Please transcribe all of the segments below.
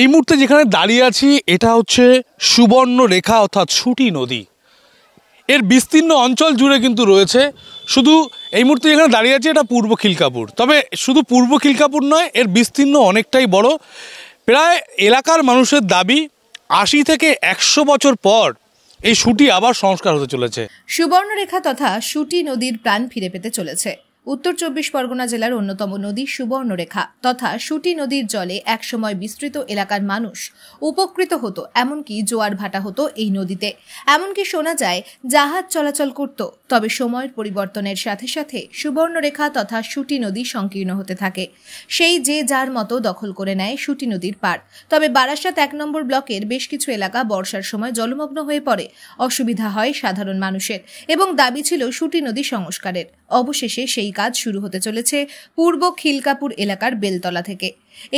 এই মুহূর্তে যেখানে দাঁড়িয়ে আছি এটা হচ্ছে সুবর্ণ রেখা অর্থাৎ ছুটি নদী এর বিস্তীর্ণ অঞ্চল জুড়ে কিন্তু রয়েছে শুধু এই মুহূর্তে যেখানে দাঁড়িয়ে আছি এটা পূর্ব খিলকাপুর তবে শুধু পূর্ব খিলকাপুর নয় এর বিস্তীর্ণ অনেকটাই বড় প্রায় এলাকার মানুষের দাবি আশি থেকে একশো বছর পর এই সুটি আবার সংস্কার হতে চলেছে সুবর্ণরেখা তথা সুটি নদীর প্রাণ ফিরে পেতে চলেছে উত্তর চব্বিশ পরগনা জেলার অন্যতম নদী সুবর্ণরেখা তথা সুটি নদীর জলে একসময় বিস্তৃত এলাকার মানুষ উপকৃত হতো এমনকি জোয়ার ভাটা হতো এই নদীতে এমনকি শোনা যায় জাহাজ চলাচল করত তবে সময়ের পরিবর্তনের সাথে সাথে সুবর্ণরেখা তথা সুটি নদী সংকীর্ণ হতে থাকে সেই যে যার মতো দখল করে নেয় সুটি নদীর পার তবে বারাসাত এক নম্বর ব্লকের বেশ কিছু এলাকা বর্ষার সময় জলমগ্ন হয়ে পড়ে অসুবিধা হয় সাধারণ মানুষের এবং দাবি ছিল সুটি নদী সংস্কারের অবশেষে সেই কাজ শুরু হতে চলেছে পূর্ব খিলকাপুর এলাকার বেলতলা থেকে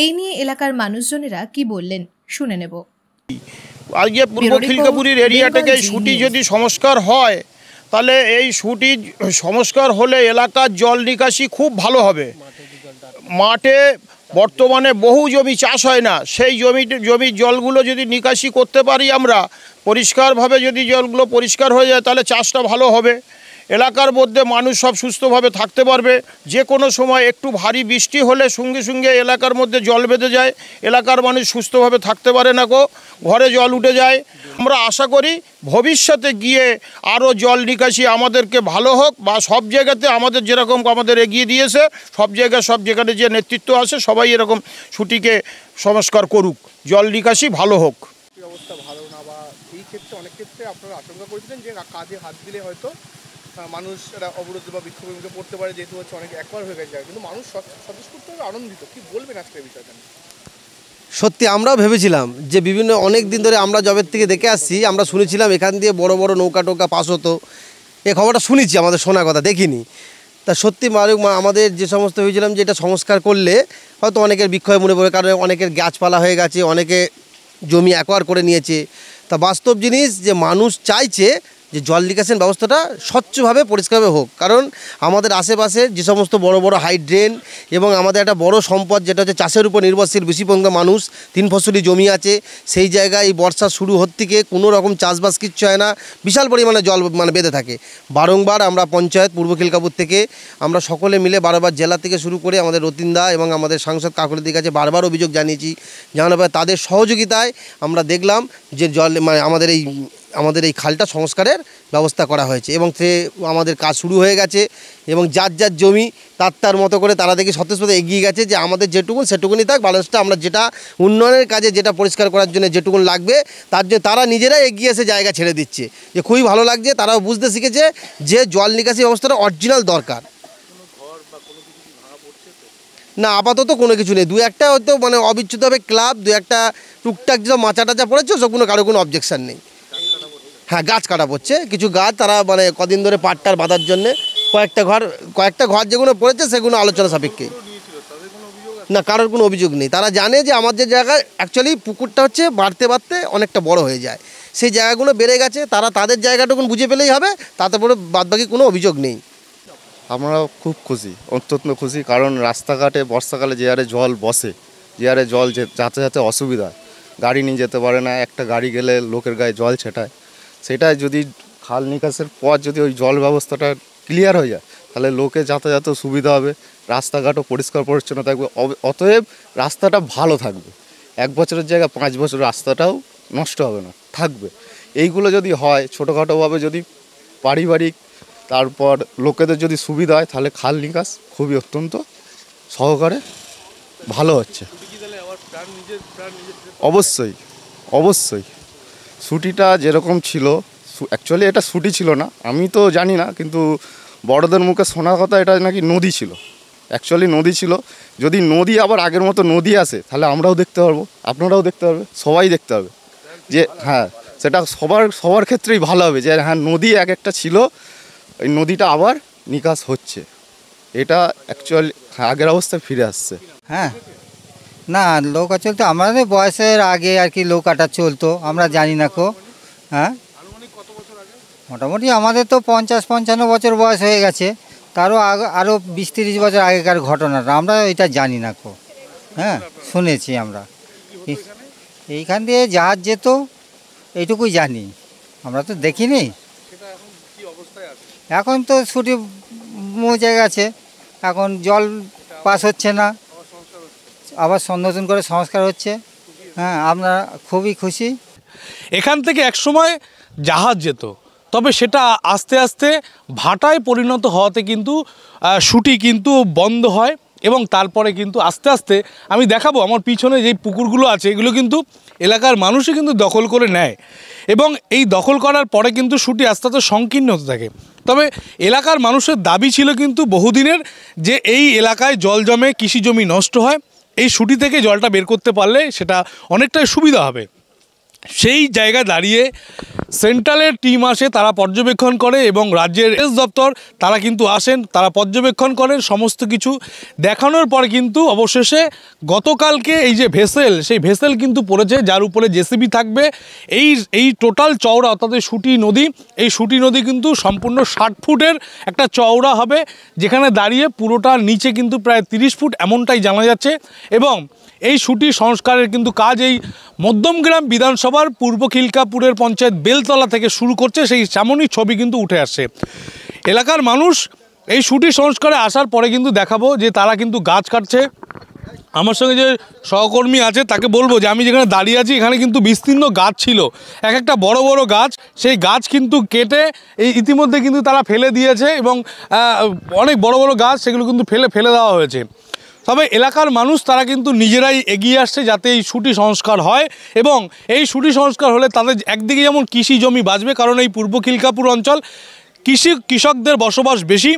এই নিয়ে এলাকার মানুষজনেরা কি বললেন শুনে নেব আজকে পূর্ব খিলকাপুরের এরিয়াটাকে সুটি যদি সংস্কার হয় তাহলে এই সুটি সংস্কার হলে এলাকার জল নিকাশি খুব ভালো হবে মাঠে বর্তমানে বহু জমি চাষ হয় না সেই জমি জমির জলগুলো যদি নিকাশি করতে পারি আমরা পরিষ্কারভাবে যদি জলগুলো পরিষ্কার হয়ে যায় তাহলে চাষটা ভালো হবে এলাকার মধ্যে মানুষ সব সুস্থভাবে থাকতে পারবে যে কোনো সময় একটু ভারী বৃষ্টি হলে সঙ্গে সঙ্গে এলাকার মধ্যে জল বেঁধে যায় এলাকার মানুষ সুস্থভাবে থাকতে পারে না কো ঘরে জল উঠে যায় আমরা আশা করি ভবিষ্যতে গিয়ে আরও জল নিকাশি আমাদেরকে ভালো হোক বা সব জায়গাতে আমাদের যেরকম আমাদের এগিয়ে দিয়েছে সব জায়গায় সব যেখানে যে নেতৃত্ব আছে সবাই এরকম ছুটিকে সংস্কার করুক জল নিকাশি ভালো হোক অবস্থা ভালো না বা এই ক্ষেত্রে অনেক ক্ষেত্রে আপনারা আশঙ্কা করেছিলেন যে কাজে হাত দিলে হয়তো হ্যাঁ, মানুষ অবরোধ বা বিক্ষোভে পড়তে পারে যেহেতু হচ্ছে অনেক একবার হয়ে গেছে কিন্তু মানুষ সচেষ্ট আনন্দিত কি বলবেন আজকে এই বিষয়টা সত্যি আমরাও ভেবেছিলাম যে বিভিন্ন অনেক দিন ধরে আমরা জবের থেকে দেখে আসছি আমরা শুনেছিলাম এখান দিয়ে বড় বড় নৌকা টৌকা পাস হতো এ খবরটা শুনেছি আমাদের শোনা কথা দেখিনি তা সত্যি মা আমাদের যে সমস্ত হয়েছিলাম যে এটা সংস্কার করলে হয়তো অনেকের বিক্ষয় মনে পড়ে কারণ অনেকের গাছপালা হয়ে গেছে অনেকে জমি অ্যাকোয়ার করে নিয়েছে তা বাস্তব জিনিস যে মানুষ চাইছে যে জল নিকাশের ব্যবস্থাটা স্বচ্ছভাবে পরিষ্কারভাবে হোক কারণ আমাদের আশেপাশে যে সমস্ত বড় বড় হাইড্রেন এবং আমাদের একটা বড় সম্পদ যেটা হচ্ছে চাষের উপর নির্ভরশীল বেশি মানুষ তিন ফসলি জমি আছে সেই জায়গায় এই বর্ষা শুরু হতে থেকে কোনো রকম চাষবাস কিচ্ছু হয় না বিশাল পরিমাণে জল মানে বেঁধে থাকে বারংবার আমরা পঞ্চায়েত পূর্ব খিলকাপুর থেকে আমরা সকলে মিলে বারবার জেলা থেকে শুরু করে আমাদের রতিন্দা এবং আমাদের সাংসদ কাকুরের কাছে বারবার অভিযোগ জানিয়েছি জানানো তাদের সহযোগিতায় আমরা দেখলাম যে জল মানে আমাদের এই আমাদের এই খালটা সংস্কারের ব্যবস্থা করা হয়েছে এবং সে আমাদের কাজ শুরু হয়ে গেছে এবং যার যার জমি তার তার মতো করে তারা দেখি সতে এগিয়ে গেছে যে আমাদের যেটুকুন সেটুকুনি থাক ব্যালেন্সটা আমরা যেটা উন্নয়নের কাজে যেটা পরিষ্কার করার জন্য যেটুকুন লাগবে তার জন্য তারা নিজেরাই এগিয়ে এসে জায়গা ছেড়ে দিচ্ছে যে খুবই ভালো লাগছে তারাও বুঝতে শিখেছে যে জল নিকাশি ব্যবস্থাটা অরিজিনাল দরকার না আপাতত কোনো কিছু নেই দু একটা হয়তো মানে অবিচ্ছুতভাবে ক্লাব দু একটা টুকটাক যেসব মাচা টাচা পড়েছে ওসব কোনো কারো কোনো অবজেকশান নেই হ্যাঁ গাছ কাটা পড়ছে কিছু গাছ তারা মানে কদিন ধরে পাটটার বাঁধার জন্যে কয়েকটা ঘর কয়েকটা ঘর যেগুলো পড়েছে সেগুলো আলোচনা সাপেক্ষে না কারোর কোনো অভিযোগ নেই তারা জানে যে আমার যে জায়গায় অ্যাকচুয়ালি পুকুরটা হচ্ছে বাড়তে বাড়তে অনেকটা বড় হয়ে যায় সেই জায়গাগুলো বেড়ে গেছে তারা তাদের জায়গাটুকু বুঝে পেলেই হবে তাতে পরে বাদবাকি কোনো অভিযোগ নেই আমরা খুব খুশি অত্যন্ত খুশি কারণ রাস্তাঘাটে বর্ষাকালে যে হারে জল বসে যে হারে জল যাতে যাতে অসুবিধা গাড়ি নিয়ে যেতে পারে না একটা গাড়ি গেলে লোকের গায়ে জল ছেটায় সেটা যদি খাল নিকাশের পর যদি ওই জল ব্যবস্থাটা ক্লিয়ার হয়ে যায় তাহলে লোকে যাতায়াত সুবিধা হবে রাস্তাঘাটও পরিষ্কার পরিচ্ছন্ন থাকবে অতএব রাস্তাটা ভালো থাকবে এক বছরের জায়গায় পাঁচ বছর রাস্তাটাও নষ্ট হবে না থাকবে এইগুলো যদি হয় ছোটোখাটোভাবে যদি পারিবারিক তারপর লোকেদের যদি সুবিধা হয় তাহলে খাল নিকাশ খুবই অত্যন্ত সহকারে ভালো হচ্ছে অবশ্যই অবশ্যই ছুটিটা যেরকম ছিল অ্যাকচুয়ালি এটা ছুটি ছিল না আমি তো জানি না কিন্তু বড়দের মুখে শোনা কথা এটা নাকি নদী ছিল অ্যাকচুয়ালি নদী ছিল যদি নদী আবার আগের মতো নদী আসে তাহলে আমরাও দেখতে পারবো আপনারাও দেখতে পারবে সবাই দেখতে পাবে যে হ্যাঁ সেটা সবার সবার ক্ষেত্রেই ভালো হবে যে হ্যাঁ নদী এক একটা ছিল এই নদীটা আবার নিকাশ হচ্ছে এটা অ্যাকচুয়ালি আগের অবস্থায় ফিরে আসছে হ্যাঁ না নৌকা চলতো আমাদের বয়সের আগে আর কি নৌকাটা চলতো আমরা জানি না কো হ্যাঁ মোটামুটি আমাদের তো পঞ্চাশ পঞ্চান্ন বছর বয়স হয়ে গেছে তারও আরও বিশ তিরিশ বছর আগেকার ঘটনাটা আমরা এটা জানি না কো হ্যাঁ শুনেছি আমরা এইখান দিয়ে জাহাজ যেত এইটুকুই জানি আমরা তো দেখিনি এখন তো ছুটি মজে গেছে এখন জল পাস হচ্ছে না আবার নতুন করে সংস্কার হচ্ছে হ্যাঁ আমরা খুবই খুশি এখান থেকে একসময় জাহাজ যেত তবে সেটা আস্তে আস্তে ভাটায় পরিণত হওয়াতে কিন্তু শুটি কিন্তু বন্ধ হয় এবং তারপরে কিন্তু আস্তে আস্তে আমি দেখাবো আমার পিছনে যেই পুকুরগুলো আছে এগুলো কিন্তু এলাকার মানুষই কিন্তু দখল করে নেয় এবং এই দখল করার পরে কিন্তু শুটি আস্তে আস্তে সংকীর্ণ হতে থাকে তবে এলাকার মানুষের দাবি ছিল কিন্তু বহুদিনের যে এই এলাকায় জল জমে কৃষি জমি নষ্ট হয় এই সুটি থেকে জলটা বের করতে পারলে সেটা অনেকটাই সুবিধা হবে সেই জায়গা দাঁড়িয়ে সেন্ট্রালের টিম আসে তারা পর্যবেক্ষণ করে এবং রাজ্যের এস দপ্তর তারা কিন্তু আসেন তারা পর্যবেক্ষণ করেন সমস্ত কিছু দেখানোর পর কিন্তু অবশেষে গতকালকে এই যে ভেসেল সেই ভেসেল কিন্তু পড়েছে যার উপরে জেসিবি থাকবে এই এই টোটাল চওড়া অর্থাৎ সুটি নদী এই সুটি নদী কিন্তু সম্পূর্ণ ষাট ফুটের একটা চওড়া হবে যেখানে দাঁড়িয়ে পুরোটা নিচে কিন্তু প্রায় তিরিশ ফুট এমনটাই জানা যাচ্ছে এবং এই সুটি সংস্কারের কিন্তু কাজ এই মধ্যমগ্রাম বিধানসভার পূর্ব খিলকাপুরের পঞ্চায়েত বেলতলা থেকে শুরু করছে সেই তেমনই ছবি কিন্তু উঠে আসছে এলাকার মানুষ এই সুটি সংস্কারে আসার পরে কিন্তু দেখাবো যে তারা কিন্তু গাছ কাটছে আমার সঙ্গে যে সহকর্মী আছে তাকে বলবো যে আমি যেখানে দাঁড়িয়ে আছি এখানে কিন্তু বিস্তীর্ণ গাছ ছিল এক একটা বড় বড় গাছ সেই গাছ কিন্তু কেটে এই ইতিমধ্যে কিন্তু তারা ফেলে দিয়েছে এবং অনেক বড় বড় গাছ সেগুলো কিন্তু ফেলে ফেলে দেওয়া হয়েছে তবে এলাকার মানুষ তারা কিন্তু নিজেরাই এগিয়ে আসছে যাতে এই সুটি সংস্কার হয় এবং এই সুটি সংস্কার হলে তাদের একদিকে যেমন কৃষি জমি বাঁচবে কারণ এই পূর্ব খিলকাপুর অঞ্চল কৃষি কৃষকদের বসবাস বেশি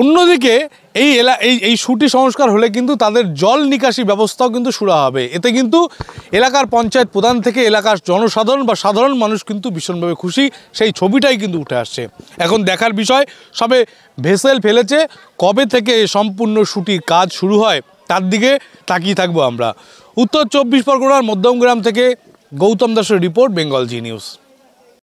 অন্যদিকে এই এলা এই এই সুটি সংস্কার হলে কিন্তু তাদের জল নিকাশি ব্যবস্থাও কিন্তু সুরা হবে এতে কিন্তু এলাকার পঞ্চায়েত প্রধান থেকে এলাকার জনসাধারণ বা সাধারণ মানুষ কিন্তু ভীষণভাবে খুশি সেই ছবিটাই কিন্তু উঠে আসছে এখন দেখার বিষয় সবে ভেসেল ফেলেছে কবে থেকে সম্পূর্ণ সুটি কাজ শুরু হয় তার দিকে তাকিয়ে থাকবো আমরা উত্তর চব্বিশ পরগনার মধ্যমগ্রাম থেকে গৌতম দাসের রিপোর্ট বেঙ্গল জি নিউজ